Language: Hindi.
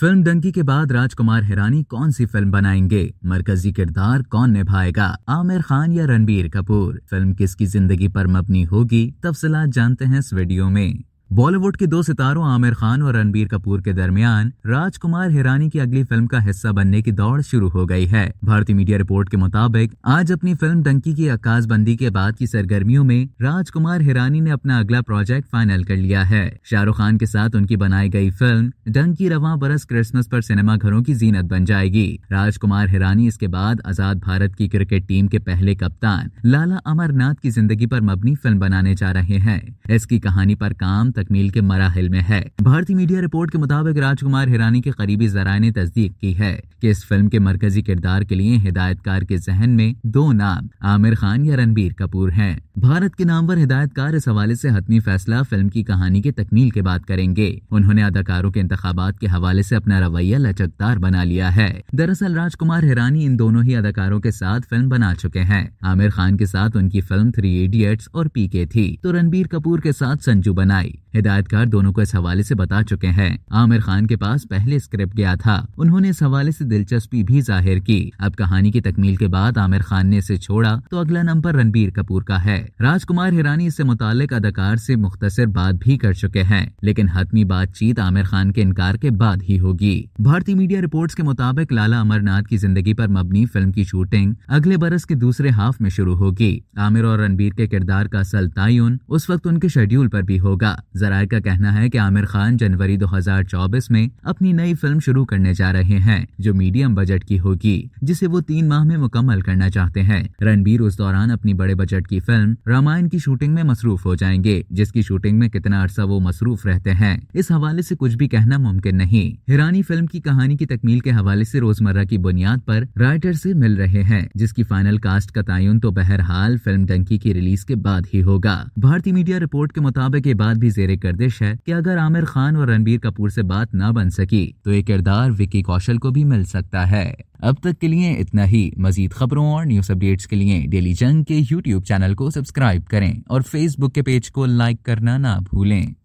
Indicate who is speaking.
Speaker 1: फिल्म डंकी के बाद राजकुमार हिरानी कौन सी फिल्म बनाएंगे मरकजी किरदार कौन निभाएगा आमिर खान या रणबीर कपूर फिल्म किसकी जिंदगी पर मबनी होगी तफसलात जानते हैं इस वीडियो में बॉलीवुड के दो सितारों आमिर खान और रणबीर कपूर के दरमियान राजकुमार हिरानी की अगली फिल्म का हिस्सा बनने की दौड़ शुरू हो गई है भारतीय मीडिया रिपोर्ट के मुताबिक आज अपनी फिल्म डंकी की अक्काशबंदी के बाद की सरगर्मियों में राजकुमार हिरानी ने अपना अगला प्रोजेक्ट फाइनल कर लिया है शाहरुख खान के साथ उनकी बनाई गई फिल्म डंकी रवा बरस क्रिसमस आरोप सिनेमाघरों की जीनत बन जाएगी राजकुमार हिरानी इसके बाद आजाद भारत की क्रिकेट टीम के पहले कप्तान लाला अमरनाथ की जिंदगी आरोप मबनी फिल्म बनाने जा रहे हैं इसकी कहानी आरोप काम तकमील के मराहल में है भारतीय मीडिया रिपोर्ट के मुताबिक राजकुमार हिरानी के करीबी जराये ने तस्दीक की है की इस फिल्म के मरकजी किरदार के लिए हिदायतकार के जहन में दो नाम आमिर खान या रणबीर कपूर है भारत के नामवर हिदायतकार इस हवाले ऐसी हतमी फैसला फिल्म की कहानी के तकमील के बाद करेंगे उन्होंने अदाकारों के इंतबात के हवाले ऐसी अपना रवैया लचकदार बना लिया है दरअसल राजकुमार हिरानी इन दोनों ही अदाकारों के साथ फिल्म बना चुके हैं आमिर खान के साथ उनकी फिल्म थ्री इडियट्स और पीके थी तो रणबीर कपूर के साथ संजू बनाई हिदायतकार दोनों को इस हवाले से बता चुके हैं आमिर खान के पास पहले स्क्रिप्ट गया था उन्होंने इस हवाले से दिलचस्पी भी जाहिर की अब कहानी की तकमील के बाद आमिर खान ने इसे छोड़ा तो अगला नंबर रणबीर कपूर का है राजकुमार हिरानी इससे मुतालिक अदाकार से मुख्तर बात भी कर चुके हैं लेकिन हतमी बातचीत आमिर खान के इनकार के बाद ही होगी भारतीय मीडिया रिपोर्ट के मुताबिक लाला अमरनाथ की जिंदगी आरोप मबनी फिल्म की शूटिंग अगले बरस के दूसरे हाफ में शुरू होगी आमिर और रणबीर के किरदार का असल तयन उस वक्त उनके शेड्यूल आरोप भी होगा जराय का कहना है कि आमिर खान जनवरी 2024 में अपनी नई फिल्म शुरू करने जा रहे हैं जो मीडियम बजट की होगी जिसे वो तीन माह में मुकम्मल करना चाहते हैं रणबीर उस दौरान अपनी बड़े बजट की फिल्म रामायण की शूटिंग में मसरूफ हो जाएंगे जिसकी शूटिंग में कितना अरसा वो मसरूफ रहते हैं इस हवाले ऐसी कुछ भी कहना मुमकिन नहीं हिरानी फिल्म की कहानी की तकमील के हवाले ऐसी रोजमर्रा की बुनियाद आरोप राइटर ऐसी मिल रहे हैं जिसकी फाइनल कास्ट का तयन तो बहरहाल फिल्म डंकी की रिलीज के बाद ही होगा भारतीय मीडिया रिपोर्ट के मुताबिक ये बात भी जेर गर्दिश है कि अगर आमिर खान और रणबीर कपूर से बात ना बन सकी तो ये किरदार विक्की कौशल को भी मिल सकता है अब तक के लिए इतना ही मजीद खबरों और न्यूज अपडेट्स के लिए डेली जंग के यूट्यूब चैनल को सब्सक्राइब करें और फेसबुक के पेज को लाइक करना ना भूलें